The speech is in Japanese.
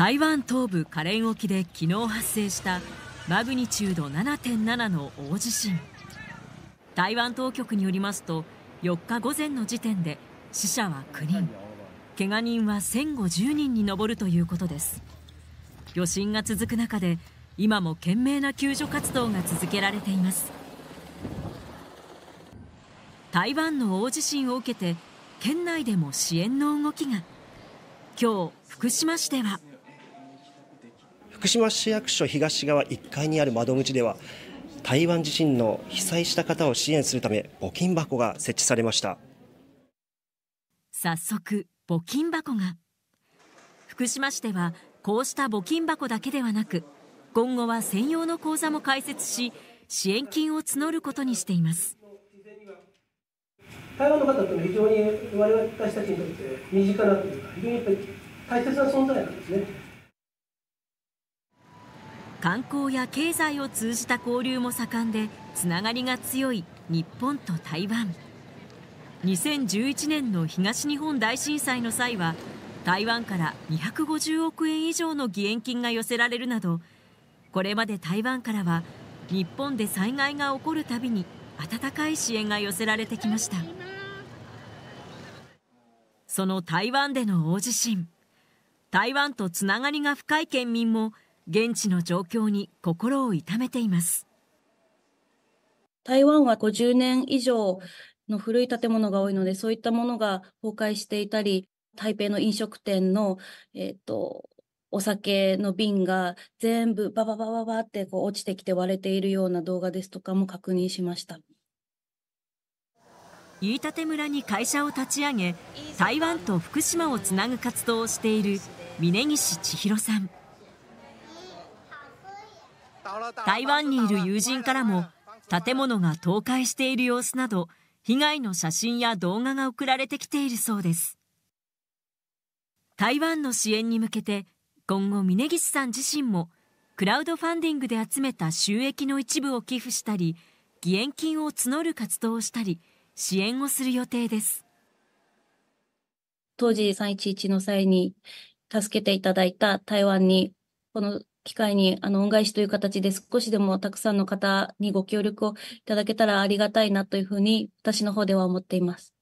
台湾東部カレン沖で昨日発生したマグニチュード7.7の大地震台湾当局によりますと4日午前の時点で死者は9人けが人は1050人に上るということです余震が続く中で今も懸命な救助活動が続けられています台湾の大地震を受けて県内でも支援の動きが今日福島市では福島市役所東側1階にある窓口では台湾地震の被災した方を支援するため募金箱が設置されました早速募金箱が福島市ではこうした募金箱だけではなく今後は専用の口座も開設し支援金を募ることにしています台湾の方って非常に我々私たちにとって身近なというか非常に大切な存在なんですね観光や経済を通じた交流も盛んでつながりが強い日本と台湾2011年の東日本大震災の際は台湾から250億円以上の義援金が寄せられるなどこれまで台湾からは日本で災害が起こるたびに温かい支援が寄せられてきましたその台湾での大地震台湾とつながりが深い県民も現地の状況に心を痛めています台湾は50年以上の古い建物が多いのでそういったものが崩壊していたり台北の飲食店の、えーと、お酒の瓶が全部バババババってこう落ちてきて割れているような動画ですとかも確認しました飯舘村に会社を立ち上げ台湾と福島をつなぐ活動をしている峯岸千尋さん台湾にいる友人からも建物が倒壊している様子など被害の写真や動画が送られてきているそうです台湾の支援に向けて今後峯岸さん自身もクラウドファンディングで集めた収益の一部を寄付したり義援金を募る活動をしたり支援をする予定です当時311の際に助けていただいた台湾にこの機会にあの恩返しという形で少しでもたくさんの方にご協力をいただけたらありがたいなというふうに私の方では思っています。